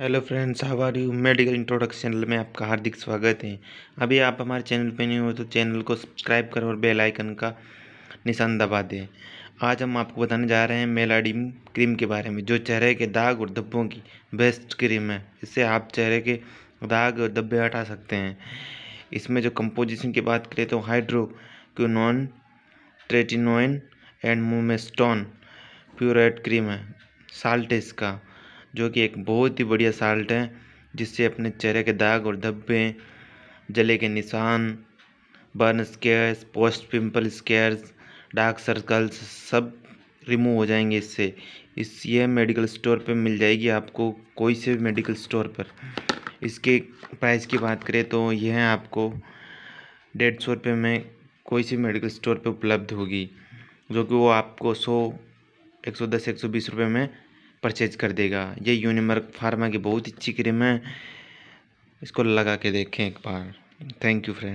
hello friends how you medical introduction channel में आपका हार्दिक स्वागत है अभी आप हमारे चैनल पर नहीं हो तो चैनल को सब्सक्राइब करें और बेल आइकन का निशान दबा दें आज हम आपको बताने जा रहे हैं मेलाडीम क्रीम के बारे में जो चेहरे के दाग और धब्बों की बेस्ट क्रीम है इससे आप चेहरे के दाग और धब्बे हटा सकते हैं इसमें जो कंपोजिशन की बात करें तो hydroquinone tretinoin and mometasone furoate cream है साल्ट इसका जो कि एक बहुत ही बढ़िया साल्ट है जिससे अपने चेहरे के दाग और धब्बे जले के निशान burn scars post pimple scars dark circles सब रिमूव हो जाएंगे इससे इस ये मेडिकल स्टोर पर मिल जाएगी आपको कोई से भी मेडिकल स्टोर पर इसके प्राइस की बात करें तो यह आपको डेढ़ सौ रुपये में कोई सी मेडिकल स्टोर पे उपलब्ध होगी जो कि वो आपको सौ एक सौ दस एक सौ बीस रुपये में परचेज कर देगा ये यूनिमर्क फार्मा की बहुत अच्छी क्रीम है इसको लगा के देखें एक बार थैंक यू फ्रेंड